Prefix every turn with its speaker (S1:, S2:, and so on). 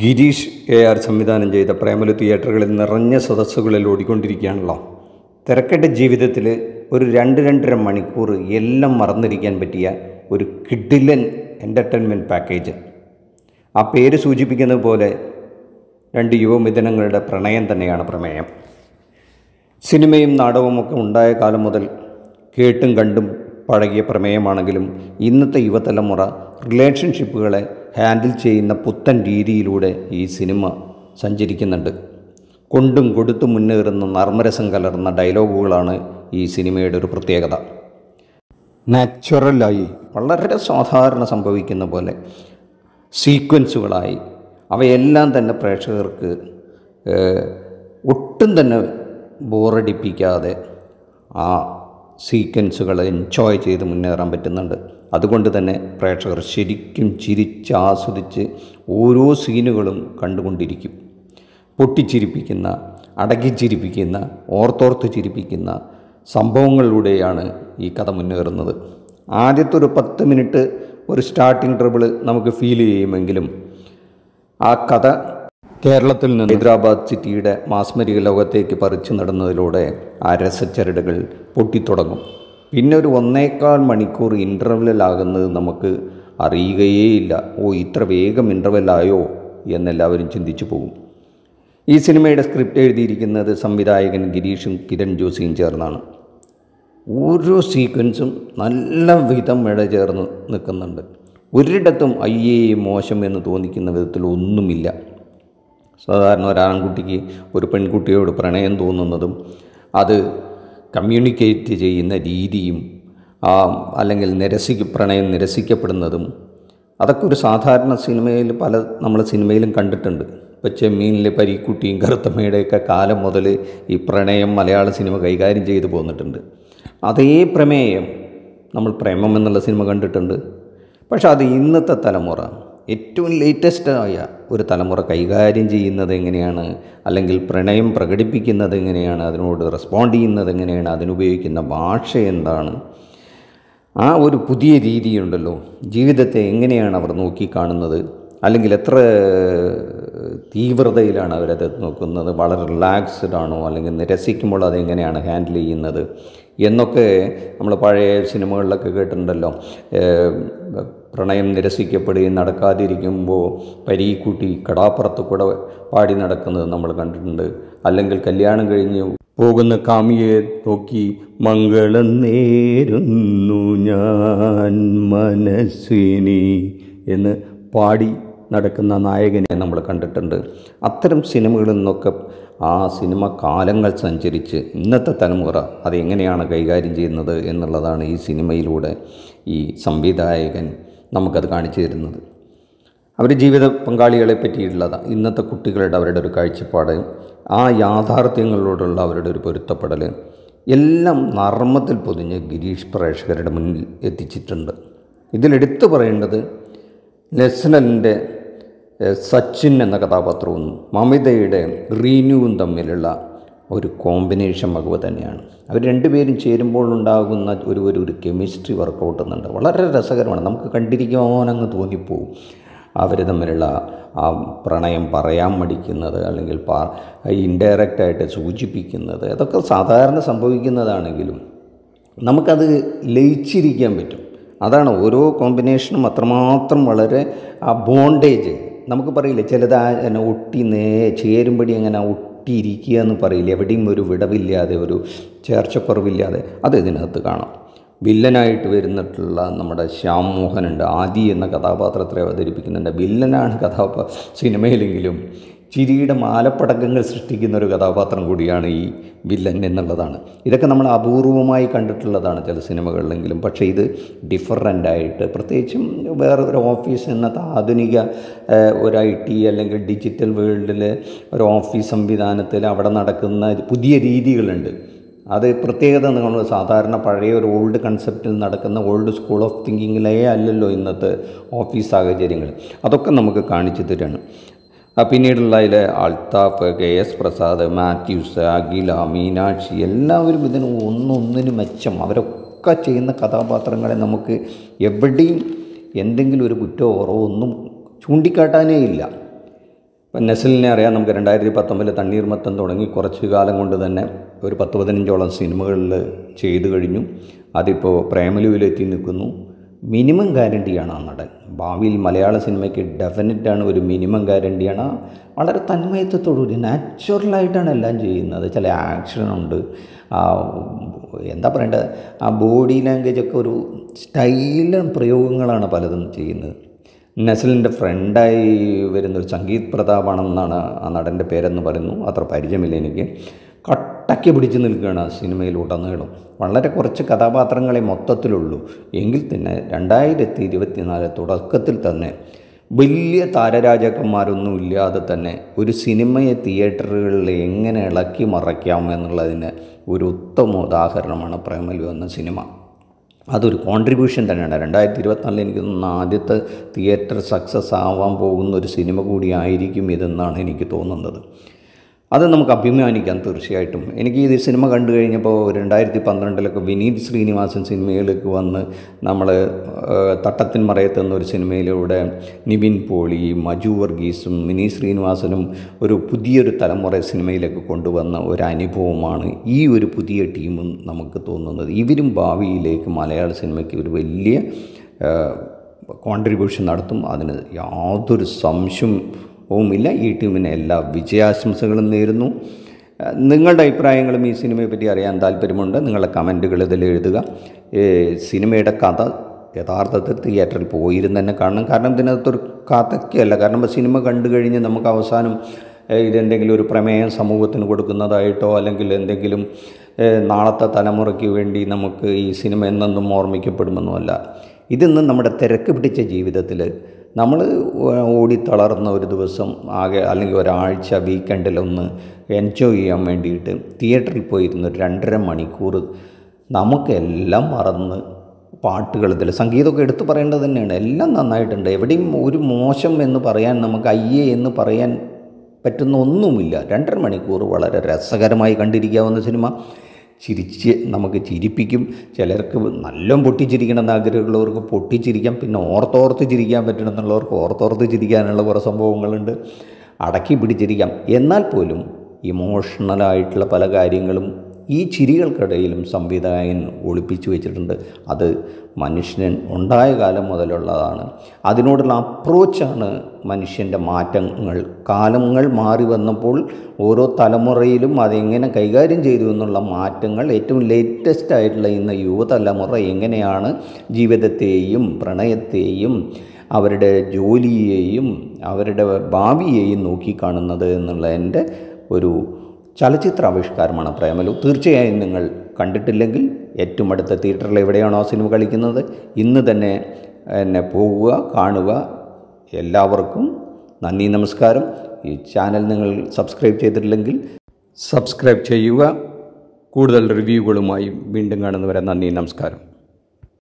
S1: Girish A R സംവിധാനം ചെയ്ത പ്രേമലു തിയേറ്ററുകളിൽ നിറഞ്ഞ സദസ്സുകളിൽ ഓടിക്കൊണ്ടിരിക്കുകയാണല്ലോ തിരക്കെട്ട ജീവിതത്തിൽ ഒരു രണ്ട് രണ്ടര മണിക്കൂർ എല്ലാം മറന്നിരിക്കാൻ പറ്റിയ ഒരു കിഡിലൻ എൻ്റർടൈൻമെൻറ്റ് പാക്കേജ് ആ പേര് സൂചിപ്പിക്കുന്നത് പോലെ രണ്ട് യുവമിഥുനങ്ങളുടെ പ്രണയം തന്നെയാണ് പ്രമേയം സിനിമയും നാടകവുമൊക്കെ ഉണ്ടായ കാലം മുതൽ കേട്ടും കണ്ടും പഴകിയ പ്രമേയമാണെങ്കിലും ഇന്നത്തെ യുവതലമുറ റിലേഷൻഷിപ്പുകളെ ഹാൻഡിൽ ചെയ്യുന്ന പുത്തൻ രീതിയിലൂടെ ഈ സിനിമ സഞ്ചരിക്കുന്നുണ്ട് കൊണ്ടും കൊടുത്തു മുന്നേറുന്ന നർമ്മരസം കലർന്ന ഡയലോഗുകളാണ് ഈ സിനിമയുടെ ഒരു പ്രത്യേകത നാച്ചുറലായി വളരെ സാധാരണ സംഭവിക്കുന്ന പോലെ സീക്വൻസുകളായി അവയെല്ലാം തന്നെ പ്രേക്ഷകർക്ക് ഒട്ടും തന്നെ ബോറടിപ്പിക്കാതെ ആ സീക്വൻസുകൾ എൻജോയ് ചെയ്ത് മുന്നേറാൻ പറ്റുന്നുണ്ട് അതുകൊണ്ട് തന്നെ പ്രേക്ഷകർ ശരിക്കും ചിരിച്ചാസ്വദിച്ച് ഓരോ സീനുകളും കണ്ടുകൊണ്ടിരിക്കും പൊട്ടിച്ചിരിപ്പിക്കുന്ന അടക്കിച്ചിരിപ്പിക്കുന്ന ഓർത്തോർത്ത് ചിരിപ്പിക്കുന്ന സംഭവങ്ങളിലൂടെയാണ് ഈ കഥ മുന്നേറുന്നത് ആദ്യത്തെ ഒരു പത്ത് മിനിറ്റ് ഒരു സ്റ്റാർട്ടിംഗ് ട്രബിൾ നമുക്ക് ഫീൽ ചെയ്യുമെങ്കിലും ആ കഥ കേരളത്തിൽ നിന്ന് ഹൈദരാബാദ് സിറ്റിയുടെ മാസ്മരിക ലോകത്തേക്ക് പറിച്ചു നടന്നതിലൂടെ ആ രസച്ചരടുകൾ പൊട്ടിത്തുടങ്ങും പിന്നെ ഒരു ഒന്നേക്കാൾ മണിക്കൂർ ഇൻ്റർവെല്ലാകുന്നത് നമുക്ക് അറിയുകയേയില്ല ഓ ഇത്ര വേഗം ഇൻ്റർവെല്ലായോ എന്നെല്ലാവരും ചിന്തിച്ചു പോകും ഈ സിനിമയുടെ സ്ക്രിപ്റ്റ് എഴുതിയിരിക്കുന്നത് സംവിധായകൻ ഗിരീഷും കിരൺ ജോസിയും ചേർന്നാണ് ഓരോ സീക്വൻസും നല്ല വിധം ഇട ചേർന്ന് നിൽക്കുന്നുണ്ട് ഒരിടത്തും അയ്യേ മോശം എന്ന് തോന്നിക്കുന്ന വിധത്തിൽ ഒന്നുമില്ല സാധാരണ ഒരാൺകുട്ടിക്ക് ഒരു പെൺകുട്ടിയോട് പ്രണയം തോന്നുന്നതും അത് കമ്മ്യൂണിക്കേറ്റ് ചെയ്യുന്ന രീതിയും ആ അല്ലെങ്കിൽ നിരസിക്ക പ്രണയം നിരസിക്കപ്പെടുന്നതും അതൊക്കെ ഒരു സാധാരണ സിനിമയിൽ പല നമ്മൾ സിനിമയിലും കണ്ടിട്ടുണ്ട് ഇപ്പോൾ ചെമ്മീനിലെ പരീക്കുട്ടിയും കറുത്തമ്മയുടെയൊക്കെ കാലം മുതൽ ഈ പ്രണയം മലയാള സിനിമ കൈകാര്യം ചെയ്തു പോന്നിട്ടുണ്ട് അതേ പ്രമേയം നമ്മൾ പ്രേമം എന്നുള്ള സിനിമ കണ്ടിട്ടുണ്ട് പക്ഷേ അത് ഇന്നത്തെ തലമുറ ഏറ്റവും ലേറ്റസ്റ്റായ ഒരു തലമുറ കൈകാര്യം ചെയ്യുന്നത് എങ്ങനെയാണ് അല്ലെങ്കിൽ പ്രണയം പ്രകടിപ്പിക്കുന്നത് എങ്ങനെയാണ് അതിനോട് റെസ്പോണ്ട് ചെയ്യുന്നത് എങ്ങനെയാണ് അതിനുപയോഗിക്കുന്ന ഭാഷ എന്താണ് ആ ഒരു പുതിയ രീതിയുണ്ടല്ലോ ജീവിതത്തെ എങ്ങനെയാണ് അവർ നോക്കിക്കാണുന്നത് അല്ലെങ്കിൽ എത്ര തീവ്രതയിലാണ് അവരത് നോക്കുന്നത് വളരെ റിലാക്സ്ഡ് ആണോ അല്ലെങ്കിൽ നിരസിക്കുമ്പോൾ അതെങ്ങനെയാണ് ഹാൻഡിൽ ചെയ്യുന്നത് എന്നൊക്കെ നമ്മൾ പഴയ സിനിമകളിലൊക്കെ കേട്ടിട്ടുണ്ടല്ലോ പ്രണയം നിരസിക്കപ്പെടുകയും നടക്കാതിരിക്കുമ്പോൾ പരീക്കുട്ടി കടാപ്പുറത്ത് കൂടെ പാടി നടക്കുന്നത് നമ്മൾ കണ്ടിട്ടുണ്ട് അല്ലെങ്കിൽ കല്യാണം കഴിഞ്ഞ് പോകുന്ന കാമിയെ നോക്കി മംഗളം നേരുന്നു ഞാൻ മനസ്സിനി എന്ന് പാടി നടക്കുന്ന നായകനെ നമ്മൾ കണ്ടിട്ടുണ്ട് അത്തരം സിനിമകളിൽ നിന്നൊക്കെ ആ സിനിമ കാലങ്ങൾ സഞ്ചരിച്ച് ഇന്നത്തെ തലമുറ അതെങ്ങനെയാണ് കൈകാര്യം ചെയ്യുന്നത് എന്നുള്ളതാണ് ഈ സിനിമയിലൂടെ ഈ സംവിധായകൻ നമുക്കത് കാണിച്ചു തരുന്നത് അവർ ജീവിത പങ്കാളികളെ പറ്റിയിട്ടുള്ളത് ഇന്നത്തെ കുട്ടികളുടെ അവരുടെ ഒരു കാഴ്ചപ്പാട് ആ യാഥാർത്ഥ്യങ്ങളോടുള്ള അവരുടെ ഒരു പൊരുത്തപ്പെടൽ എല്ലാം നർമ്മത്തിൽ പൊതിഞ്ഞ് ഗിരീഷ് പ്രേക്ഷകരുടെ മുന്നിൽ എത്തിച്ചിട്ടുണ്ട് ഇതിലെടുത്തു പറയേണ്ടത് ലെസ്നലിൻ്റെ സച്ചിൻ എന്ന കഥാപാത്രവും മമിതയുടെ റീനുവും തമ്മിലുള്ള ഒരു കോമ്പിനേഷൻ വകുവ് തന്നെയാണ് അവർ രണ്ടുപേരും ചേരുമ്പോൾ ഉണ്ടാകുന്ന ഒരു ഒരു ഒരു കെമിസ്ട്രി വർക്കൗട്ട് എന്നുണ്ട് വളരെ രസകരമാണ് നമുക്ക് കണ്ടിരിക്കാനങ്ങ് തോന്നിപ്പോവും അവർ തമ്മിലുള്ള ആ പ്രണയം പറയാൻ മടിക്കുന്നത് അല്ലെങ്കിൽ ഇൻഡയറക്റ്റായിട്ട് സൂചിപ്പിക്കുന്നത് അതൊക്കെ സാധാരണ സംഭവിക്കുന്നതാണെങ്കിലും നമുക്കത് ലയിച്ചിരിക്കാൻ പറ്റും അതാണ് ഓരോ കോമ്പിനേഷനും അത്രമാത്രം വളരെ ആ ബോണ്ടേജ് നമുക്ക് പറയില്ലേ ചിലത് എന്നാ ഒട്ടി നേ ചേരുമ്പടി അങ്ങനെ ഒട്ടിയിരിക്കുക എന്ന് പറയില്ല എവിടെയും ഒരു വിടവില്ലാതെ ഒരു ചേർച്ചക്കുറവില്ലാതെ അത് ഇതിനകത്ത് കാണാം വില്ലനായിട്ട് വരുന്നിട്ടുള്ള നമ്മുടെ ശ്യാം മോഹനുണ്ട് ആദി എന്ന കഥാപാത്രത്തെ അവതരിപ്പിക്കുന്നുണ്ട് വില്ലനാണ് കഥാപാ സിനിമയിലെങ്കിലും ചിരിയുടെ മാലപ്പടക്കങ്ങൾ സൃഷ്ടിക്കുന്ന ഒരു കഥാപാത്രം കൂടിയാണ് ഈ വില്ലൻ എന്നുള്ളതാണ് ഇതൊക്കെ നമ്മൾ അപൂർവമായി കണ്ടിട്ടുള്ളതാണ് ചില സിനിമകളിലെങ്കിലും പക്ഷേ ഇത് ഡിഫറൻ്റായിട്ട് പ്രത്യേകിച്ചും വേറെ ഒരു ഓഫീസ് എന്നത്തെ ആധുനിക ഒരു ഐ ടി അല്ലെങ്കിൽ ഡിജിറ്റൽ വേൾഡിൽ ഒരു ഓഫീസ് സംവിധാനത്തിൽ അവിടെ നടക്കുന്ന പുതിയ രീതികളുണ്ട് അത് പ്രത്യേകത നമ്മൾ സാധാരണ പഴയ ഒരു ഓൾഡ് കൺസെപ്റ്റിൽ നടക്കുന്ന ഓൾഡ് സ്കൂൾ ഓഫ് തിങ്കിങ്ങിലേ അല്ലല്ലോ ഇന്നത്തെ ഓഫീസ് സാഹചര്യങ്ങൾ അതൊക്കെ നമുക്ക് കാണിച്ചു തരാണ് പിന്നീടുള്ള അതിലെ അൾത്താഫ് കെ എസ് പ്രസാദ് മാത്യൂസ് അഖില മീനാക്ഷി എല്ലാവരും ഇതിന് ഒന്നൊന്നിന് മെച്ചം അവരൊക്കെ ചെയ്യുന്ന കഥാപാത്രങ്ങളെ നമുക്ക് എവിടെയും എന്തെങ്കിലും ഒരു കുറ്റമോ ഉറവോ ഒന്നും ചൂണ്ടിക്കാട്ടാനേ ഇല്ല ഇപ്പം നെസലിനെ അറിയാം നമുക്ക് രണ്ടായിരത്തി പത്തൊമ്പതിൽ തണ്ണീർമത്തം തുടങ്ങി കുറച്ച് കാലം കൊണ്ട് തന്നെ ഒരു പത്ത് പതിനഞ്ചോളം സിനിമകളിൽ ചെയ്തു കഴിഞ്ഞു അതിപ്പോൾ പ്രേമലുവിലെത്തി നിൽക്കുന്നു മിനിമം ഗ്യാരണ്ടിയാണ് ആ നടൻ ഭാവിയിൽ മലയാള സിനിമയ്ക്ക് ഡെഫിനറ്റാണ് ഒരു മിനിമം ഗ്യാരണ്ടിയാണ് വളരെ തന്മയത്വത്തോടുകൂടി നാച്ചുറലായിട്ടാണ് എല്ലാം ചെയ്യുന്നത് ചില ആക്ഷനുണ്ട് എന്താ പറയേണ്ടത് ആ ബോഡി ലാംഗ്വേജ് ഒക്കെ ഒരു സ്റ്റൈലൻ പ്രയോഗങ്ങളാണ് പലതും ചെയ്യുന്നത് നസലിൻ്റെ ഫ്രണ്ടായി വരുന്നൊരു സംഗീത് പ്രതാപാണെന്നാണ് ആ നടൻ്റെ പേരെന്ന് പറയുന്നു അത്ര പരിചയമില്ല എനിക്ക് പട്ടയ്ക്ക് പിടിച്ച് നിൽക്കുകയാണ് സിനിമയിലുടനീളം വളരെ കുറച്ച് കഥാപാത്രങ്ങളെ മൊത്തത്തിലുള്ളൂ എങ്കിൽ തന്നെ രണ്ടായിരത്തി ഇരുപത്തിനാല് തുടക്കത്തിൽ തന്നെ വലിയ താരരാജാക്കന്മാരൊന്നും ഇല്ലാതെ തന്നെ ഒരു സിനിമയെ തിയേറ്ററുകളിൽ എങ്ങനെ ഇളക്കി മറയ്ക്കാം എന്നുള്ളതിന് ഒരു ഉത്തമ ഉദാഹരണമാണ് പ്രേമലു എന്ന സിനിമ അതൊരു കോൺട്രിബ്യൂഷൻ തന്നെയാണ് രണ്ടായിരത്തി ഇരുപത്തിനാലിൽ എനിക്ക് തോന്നുന്ന ആദ്യത്തെ തിയേറ്റർ സക്സസ് ആവാൻ പോകുന്ന ഒരു സിനിമ കൂടിയായിരിക്കും ഇതെന്നാണ് എനിക്ക് തോന്നുന്നത് അത് നമുക്ക് അഭിമാനിക്കാം തീർച്ചയായിട്ടും എനിക്ക് ഈ സിനിമ കണ്ടു കഴിഞ്ഞപ്പോൾ രണ്ടായിരത്തി പന്ത്രണ്ടിലൊക്കെ വിനീത് ശ്രീനിവാസൻ സിനിമയിലേക്ക് വന്ന് നമ്മൾ തട്ടത്തിൻ മറയത്ത് എന്നൊരു സിനിമയിലൂടെ നിവിൻ പോളി മജു വർഗീസും മിനി ശ്രീനിവാസനും ഒരു പുതിയൊരു തലമുറ സിനിമയിലേക്ക് കൊണ്ടുവന്ന ഒരു അനുഭവമാണ് ഈ ഒരു പുതിയ ടീമും നമുക്ക് തോന്നുന്നത് ഇവരും ഭാവിയിലേക്ക് മലയാള സിനിമയ്ക്ക് ഒരു വലിയ കോൺട്രിബ്യൂഷൻ നടത്തും അതിന് യാതൊരു സംശയം ഓമില്ല ഈ ടീമിന് എല്ലാ വിജയാശംസകളും നേരുന്നു നിങ്ങളുടെ അഭിപ്രായങ്ങളും ഈ സിനിമയെ പറ്റി അറിയാൻ താല്പര്യമുണ്ട് നിങ്ങളുടെ കമൻറ്റുകൾ ഇതിൽ എഴുതുക സിനിമയുടെ കഥ യഥാർത്ഥത്തിൽ തിയേറ്ററിൽ പോയിരുന്നു തന്നെ കാണണം കാരണം ഇതിനകത്തൊരു കഥയ്ക്കല്ല കാരണം സിനിമ കണ്ടു കഴിഞ്ഞ് നമുക്ക് അവസാനം ഇതെന്തെങ്കിലും ഒരു പ്രമേയം സമൂഹത്തിന് കൊടുക്കുന്നതായിട്ടോ അല്ലെങ്കിൽ എന്തെങ്കിലും നാളത്തെ തലമുറയ്ക്ക് വേണ്ടി നമുക്ക് ഈ സിനിമ എന്നെന്നും ഓർമ്മിക്കപ്പെടുമെന്നുമല്ല അല്ല ഇതിന്ന് നമ്മുടെ തിരക്ക് പിടിച്ച ജീവിതത്തിൽ നമ്മൾ ഓടി തളർന്ന ഒരു ദിവസം ആകെ അല്ലെങ്കിൽ ഒരാഴ്ച വീക്കെൻഡിലൊന്ന് എൻജോയ് ചെയ്യാൻ വേണ്ടിയിട്ട് തിയേറ്ററിൽ പോയിരുന്ന ഒരു രണ്ടര മണിക്കൂർ നമുക്കെല്ലാം മറന്ന് പാട്ടുകൾ ഇതിൽ സംഗീതമൊക്കെ എടുത്തു പറയേണ്ടത് തന്നെയാണ് എല്ലാം നന്നായിട്ടുണ്ട് എവിടെയും ഒരു മോശം എന്ന് പറയാൻ നമുക്ക് അയ്യേ എന്ന് പറയാൻ പറ്റുന്ന ഒന്നുമില്ല രണ്ടര മണിക്കൂർ വളരെ രസകരമായി കണ്ടിരിക്കാവുന്ന സിനിമ ചിരിച്ച് നമുക്ക് ചിരിപ്പിക്കും ചിലർക്ക് നല്ല പൊട്ടിച്ചിരിക്കണം എന്ന് ആഗ്രഹമുള്ളവർക്ക് പൊട്ടിച്ചിരിക്കാം പിന്നെ ഓർത്തോർത്ത് ചിരിക്കാൻ പറ്റണമെന്നുള്ളവർക്ക് ഓർത്തോർത്ത് ചിരിക്കാനുള്ള കുറേ സംഭവങ്ങളുണ്ട് അടക്കി പിടിച്ചിരിക്കാം എന്നാൽ പോലും ഇമോഷണലായിട്ടുള്ള പല കാര്യങ്ങളും ഈ ചിരികൾക്കിടയിലും സംവിധായകൻ ഒളിപ്പിച്ചു വെച്ചിട്ടുണ്ട് അത് മനുഷ്യൻ ഉണ്ടായ കാലം മുതലുള്ളതാണ് അതിനോടുള്ള അപ്രോച്ചാണ് മനുഷ്യൻ്റെ മാറ്റങ്ങൾ കാലങ്ങൾ മാറി വന്നപ്പോൾ ഓരോ തലമുറയിലും അതെങ്ങനെ കൈകാര്യം ചെയ്തു എന്നുള്ള മാറ്റങ്ങൾ ഏറ്റവും ലേറ്റസ്റ്റ് ആയിട്ടുള്ള ഇന്ന് യുവതലമുറ എങ്ങനെയാണ് ജീവിതത്തെയും പ്രണയത്തെയും അവരുടെ ജോലിയെയും അവരുടെ ഭാവിയെയും നോക്കിക്കാണുന്നത് എന്നുള്ളതിൻ്റെ ഒരു ചലച്ചിത്ര ആവിഷ്കാരമാണ് പ്രേമലു തീർച്ചയായും നിങ്ങൾ കണ്ടിട്ടില്ലെങ്കിൽ ഏറ്റവും അടുത്ത തിയേറ്ററിൽ എവിടെയാണോ സിനിമ കളിക്കുന്നത് ഇന്ന് തന്നെ എന്നെ പോവുക കാണുക എല്ലാവർക്കും നന്ദി നമസ്കാരം ഈ ചാനൽ നിങ്ങൾ സബ്സ്ക്രൈബ് ചെയ്തിട്ടില്ലെങ്കിൽ സബ്സ്ക്രൈബ് ചെയ്യുക കൂടുതൽ റിവ്യൂകളുമായി വീണ്ടും കാണുന്നവരെ നന്ദി നമസ്കാരം